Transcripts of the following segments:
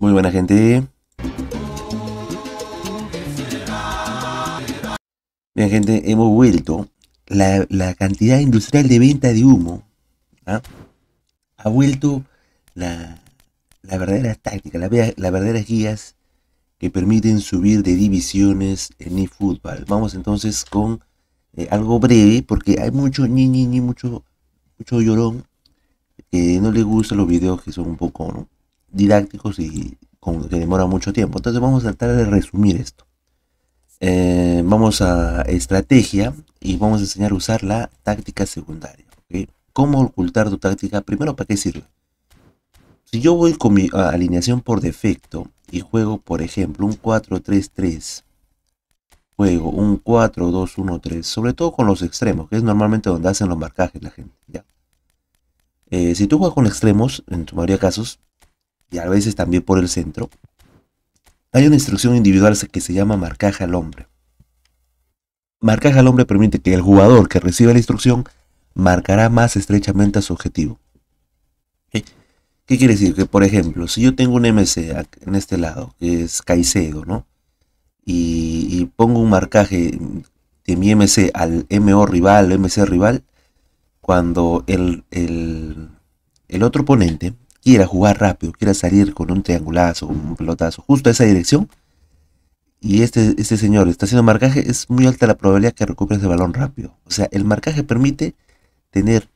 Muy buena gente. Bien gente, hemos vuelto. La, cantidad industrial de venta de humo ¿ah? ha vuelto la, verdadera táctica, las verdaderas guías que permiten subir de divisiones en eFootball. Vamos entonces con eh, algo breve, porque hay mucho ni ni ni, mucho, mucho llorón que no le gustan los videos que son un poco, didácticos y con, que demora mucho tiempo. Entonces vamos a tratar de resumir esto. Eh, vamos a estrategia y vamos a enseñar a usar la táctica secundaria. ¿okay? ¿Cómo ocultar tu táctica? Primero, ¿para qué sirve? Si yo voy con mi ah, alineación por defecto y juego, por ejemplo, un 4-3-3, juego un 4-2-1-3, sobre todo con los extremos, que es normalmente donde hacen los marcajes la gente. ¿ya? Eh, si tú juegas con extremos, en tu mayoría de casos, y a veces también por el centro, hay una instrucción individual que se llama marcaje al hombre. Marcaje al hombre permite que el jugador que recibe la instrucción marcará más estrechamente a su objetivo. ¿Qué quiere decir? Que por ejemplo, si yo tengo un MC en este lado, que es Caicedo, ¿no? Y, pongo un marcaje de mi MC al MO rival, MC rival, cuando el, el, el otro oponente quiera jugar rápido, quiera salir con un triangulazo, un pelotazo, justo a esa dirección, y este, este, señor está haciendo marcaje, es muy alta la probabilidad que recupere ese balón rápido. O sea, el marcaje permite tener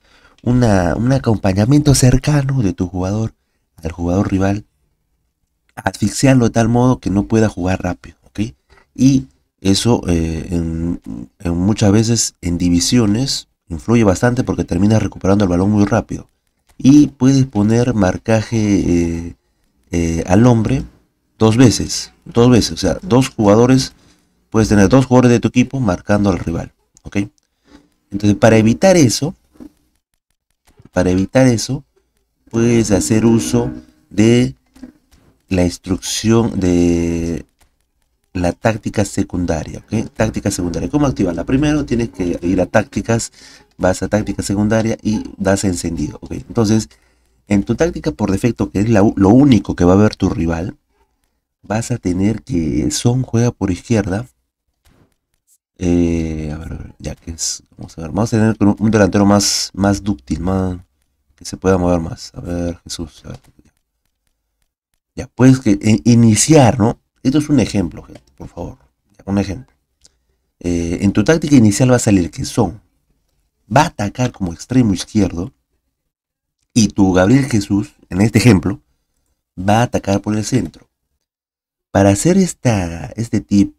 un acompañamiento cercano de tu jugador al jugador rival, asfixiarlo de tal modo que no pueda jugar rápido, Y eso eh, muchas veces en divisiones influye bastante porque terminas recuperando el balón muy rápido y puedes poner marcaje eh, eh, al hombre dos veces, dos veces, o sea, dos jugadores, puedes tener dos jugadores de tu equipo marcando al rival, ¿ok? Entonces, para evitar eso, para evitar eso, puedes hacer uso de la instrucción de la táctica secundaria, Táctica secundaria. ¿Cómo activarla? Primero tienes que ir a tácticas, vas a táctica secundaria y das encendido. Entonces, en tu táctica por defecto, que es lo único que va a ver tu rival, vas a tener que Son juega por izquierda. Eh, a ver, ya que es, vamos a ver, vamos a tener un, delantero más, más dúctil, que se pueda mover más. A ver, Jesús, Ya, puedes que, eh, iniciar, ¿no? Esto es un ejemplo, gente, por favor. un ejemplo. Eh, en tu táctica inicial va a salir que son va a atacar como extremo izquierdo y tu Gabriel Jesús, en este ejemplo, va a atacar por el centro. Para hacer esta, este tip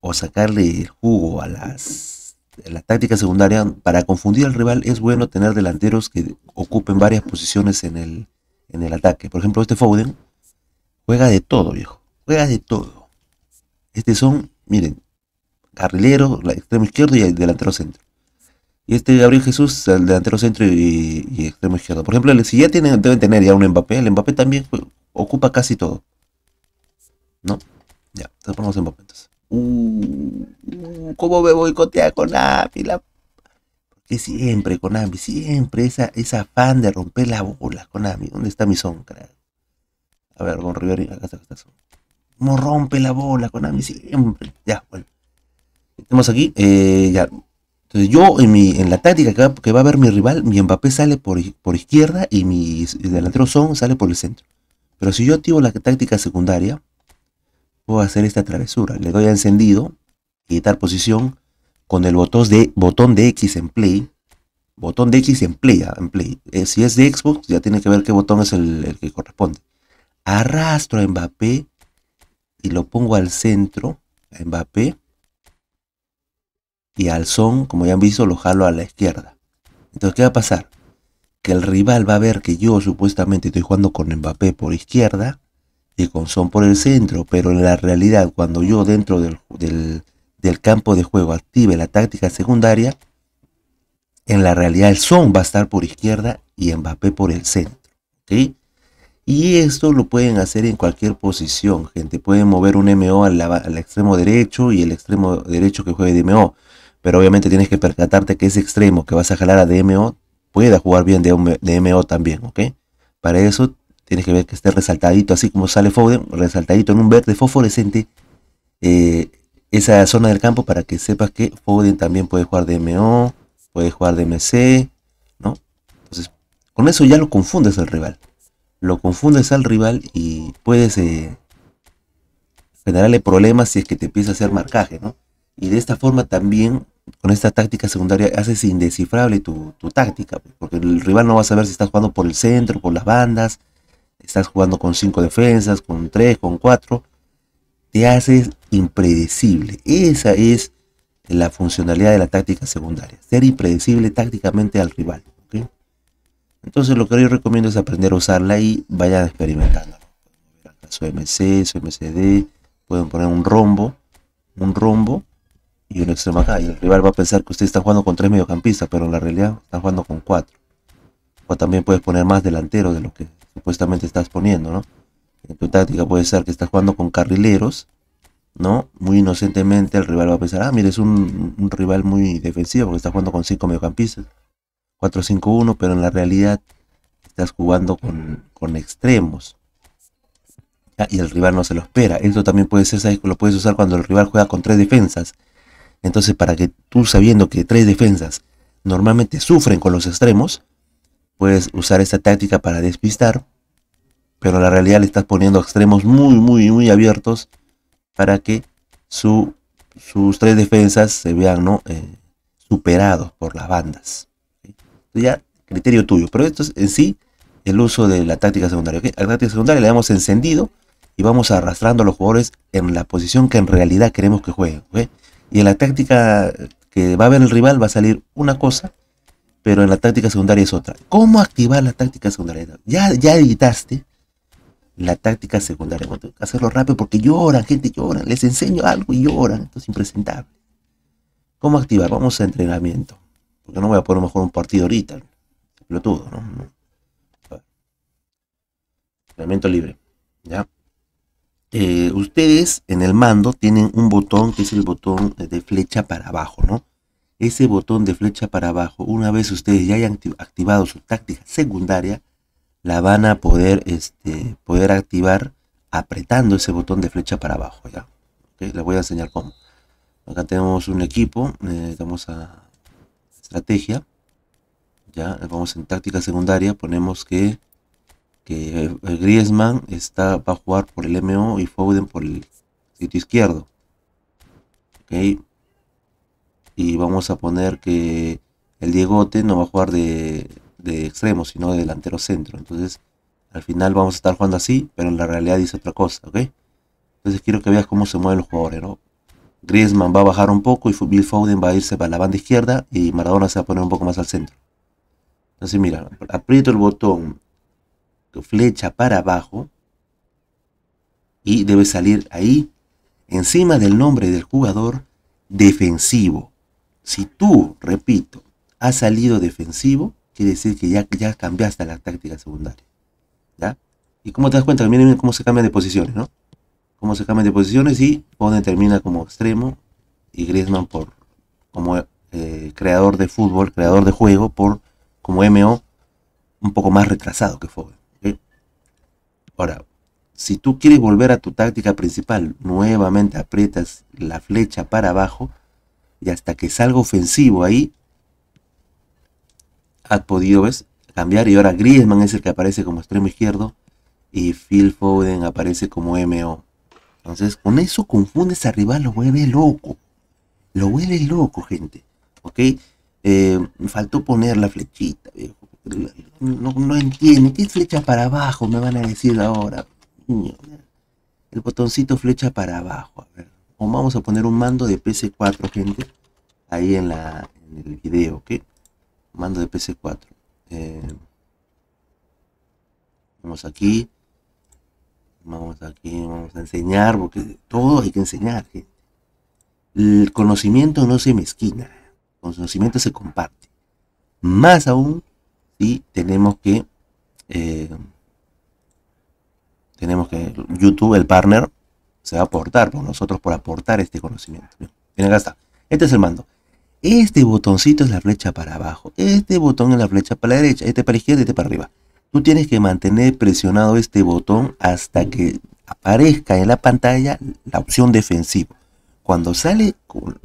o sacarle el jugo a las, la táctica secundaria, para confundir al rival es bueno tener delanteros que ocupen varias posiciones en el, en el ataque. Por ejemplo, este Foden juega de todo, viejo. Juega de todo. Este son, miren, carrilero, extremo izquierdo y delantero centro. Y este Gabriel Jesús, el delantero centro y, extremo izquierdo. Por ejemplo, si ya tienen, deben tener ya un Mbappé, el Mbappé también ocupa casi todo. ¿No? Ya, entonces ponemos Mbappé entonces. Uh, ¿Cómo me boicotea Conami? La... Porque siempre, conami siempre esa, esa afán de romper la bola, Konami. ¿Dónde está mi son, crack? A ver, con Riveri. acá está, rompe la bola, conami siempre. Ya, bueno. Estamos aquí, eh, ya entonces yo en, mi, en la táctica que va, a ver mi rival, mi Mbappé sale por, izquierda y mi delantero Son sale por el centro. Pero si yo activo la táctica secundaria, puedo hacer esta travesura. Le doy a encendido, tal posición, con el botón de, botón de X en play. Botón de X en play. Ah, en play. Eh, si es de Xbox, ya tiene que ver qué botón es el, el que corresponde. Arrastro a Mbappé y lo pongo al centro. A Mbappé y al son, como ya han visto, lo jalo a la izquierda. Entonces, ¿qué va a pasar? Que el rival va a ver que yo supuestamente estoy jugando con Mbappé por izquierda y con Son por el centro, pero en la realidad, cuando yo dentro del, campo de juego active la táctica secundaria, en la realidad el Son va a estar por izquierda y Mbappé por el centro. Y esto lo pueden hacer en cualquier posición, gente. Pueden mover un MO al, al extremo derecho y el extremo derecho que juegue de MO pero obviamente tienes que percatarte que ese extremo que vas a jalar a DMO pueda jugar bien de DMO también, ¿ok? Para eso tienes que ver que esté resaltadito, así como sale Foden, resaltadito en un verde fosforescente eh, esa zona del campo para que sepas que Foden también puede jugar DMO, puede jugar DMC, ¿no? Entonces, con eso ya lo confundes al rival. Lo confundes al rival y puedes eh, generarle problemas si es que te empieza a hacer marcaje, ¿no? Y de esta forma también, con esta táctica secundaria, haces indescifrable tu, táctica, pues, porque el rival no va a saber si estás jugando por el centro, por las bandas, estás jugando con cinco defensas, con tres con cuatro Te haces impredecible. Esa es la funcionalidad de la táctica secundaria, ser impredecible tácticamente al rival. Entonces lo que yo recomiendo es aprender a usarla y vayan experimentando. Su MC, su MCD, pueden poner un rombo, un rombo y un extremo acá. Y el rival va a pensar que usted está jugando con tres mediocampistas, pero en la realidad está jugando con cuatro. O también puedes poner más delanteros de lo que supuestamente estás poniendo, ¿no? En tu táctica puede ser que estás jugando con carrileros, ¿no? Muy inocentemente el rival va a pensar, ah, mire, es un, rival muy defensivo porque está jugando con cinco mediocampistas. 4-5-1, pero en la realidad estás jugando con, extremos. Ah, y el rival no se lo espera. Esto también puede ser, ¿sabes? Lo puedes usar cuando el rival juega con tres defensas entonces, para que tú sabiendo que tres defensas normalmente sufren con los extremos, puedes usar esta táctica para despistar, pero la realidad le estás poniendo extremos muy, muy, muy abiertos para que sus tres defensas se vean ¿no? Eh, superados por las bandas. Ya, criterio tuyo, pero esto es en sí el uso de la táctica secundaria. la táctica secundaria la hemos encendido y vamos arrastrando a los jugadores en la posición que en realidad queremos que jueguen. Y en la táctica que va a ver el rival va a salir una cosa, pero en la táctica secundaria es otra. ¿Cómo activar la táctica secundaria? Ya, ya editaste la táctica secundaria. hacerlo rápido porque lloran, gente lloran. Les enseño algo y lloran. Esto es impresentable. ¿Cómo activar? Vamos a entrenamiento. Porque no voy a poner mejor un partido ahorita. Lo todo, ¿no? Entrenamiento libre. ¿Ya? Eh, ustedes en el mando tienen un botón que es el botón de flecha para abajo, ¿no? Ese botón de flecha para abajo, una vez ustedes ya hayan activado su táctica secundaria, la van a poder, este, poder activar apretando ese botón de flecha para abajo, ¿ya? Les voy a enseñar cómo. Acá tenemos un equipo, vamos eh, a estrategia, ya, vamos en táctica secundaria, ponemos que que Griezmann está, va a jugar por el MO y Foden por el sitio izquierdo. Y vamos a poner que el Diegote no va a jugar de, extremo, sino de delantero centro. Entonces, al final vamos a estar jugando así, pero en la realidad dice otra cosa, ¿ok? Entonces quiero que veas cómo se mueven los jugadores, ¿no? Griezmann va a bajar un poco y Bill Foden va a irse para la banda izquierda y Maradona se va a poner un poco más al centro. Entonces mira, aprieto el botón flecha para abajo y debe salir ahí, encima del nombre del jugador, defensivo. Si tú, repito, has salido defensivo, quiere decir que ya, ya cambiaste la táctica secundaria. ¿Ya? ¿Y como te das cuenta? Miren, cómo se cambian de posiciones, ¿no? Cómo se cambian de posiciones y Pone termina como extremo y Griezmann por, como eh, creador de fútbol, creador de juego, por como MO, un poco más retrasado que Foden. Ahora, si tú quieres volver a tu táctica principal, nuevamente aprietas la flecha para abajo y hasta que salga ofensivo ahí, has podido, ¿ves? Cambiar y ahora Griezmann es el que aparece como extremo izquierdo y Phil Foden aparece como MO. Entonces, con eso confundes arriba, rival, lo vuelve loco. Lo vuelve loco, gente. ¿Ok? Eh, faltó poner la flechita, viejo. No, entiende. ¿Qué flecha para abajo? Me van a decir ahora. El botoncito flecha para abajo. O vamos a poner un mando de PC4, gente. Ahí en, la, en el video, ¿ok? Mando de PC4. Eh, vamos aquí. Vamos aquí, vamos a enseñar, porque todo hay que enseñar, gente. El conocimiento no se mezquina, el conocimiento se comparte. Más aún y tenemos que eh, tenemos que YouTube, el partner, se va a aportar por nosotros por aportar este conocimiento. Bien, acá está. Este es el mando. Este botoncito es la flecha para abajo. Este botón es la flecha para la derecha. Este para la izquierda este para arriba. Tú tienes que mantener presionado este botón hasta que aparezca en la pantalla la opción defensivo. Cuando sale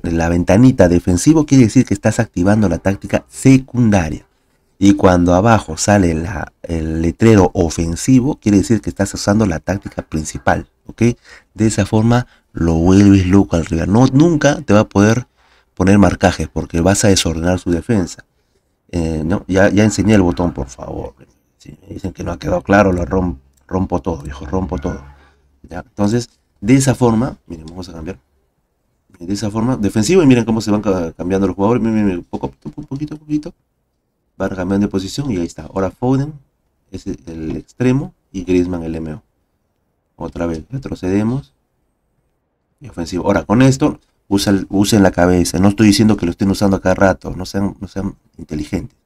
la ventanita defensivo quiere decir que estás activando la táctica secundaria. Y cuando abajo sale el letrero ofensivo, quiere decir que estás usando la táctica principal. ¿Ok? De esa forma lo vuelves loco al rival. No, nunca te va a poder poner marcajes porque vas a desordenar su defensa. Eh, no, ya, ya enseñé el botón, por favor. Si dicen que no ha quedado claro, lo rompo, todo, viejo, rompo todo. Entonces, de esa forma, miren, vamos a cambiar. De esa forma, defensivo, y miren cómo se van cambiando los jugadores. Miren, miren, poco, poquito, poquito, poquito cambio de posición y ahí está. Ahora Foden es el extremo y Griezmann el MO. Otra vez retrocedemos. Y ofensivo. Ahora con esto usa, usen la cabeza. No estoy diciendo que lo estén usando a cada rato. No sean, no sean inteligentes.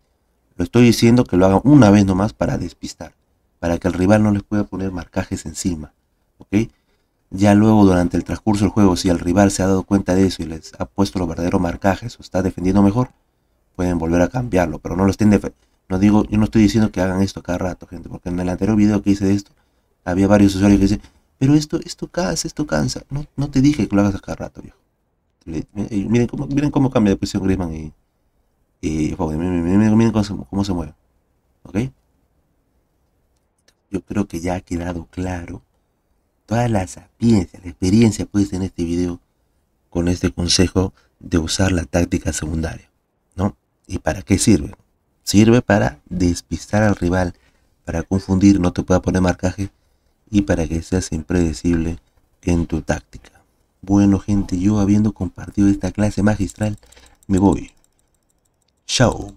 Lo estoy diciendo que lo hagan una vez nomás para despistar. Para que el rival no les pueda poner marcajes encima. ¿Ok? Ya luego durante el transcurso del juego, si el rival se ha dado cuenta de eso y les ha puesto los verdaderos marcajes o está defendiendo mejor, pueden volver a cambiarlo, pero no lo estén no digo, yo no estoy diciendo que hagan esto cada rato, gente, porque en el anterior video que hice de esto, había varios usuarios que dicen, pero esto, esto cansa, esto cansa. No, no te dije que lo hagas cada rato, viejo. miren, cómo, miren cómo cambia de posición Griezmann y, y Miren, cómo, se, mueve. ¿Ok? Yo creo que ya ha quedado claro toda la sapiencia, la experiencia que puedes tener este video con este consejo de usar la táctica secundaria. ¿Y para qué sirve? Sirve para despistar al rival, para confundir, no te pueda poner marcaje y para que seas impredecible en tu táctica. Bueno gente, yo habiendo compartido esta clase magistral, me voy. Chao.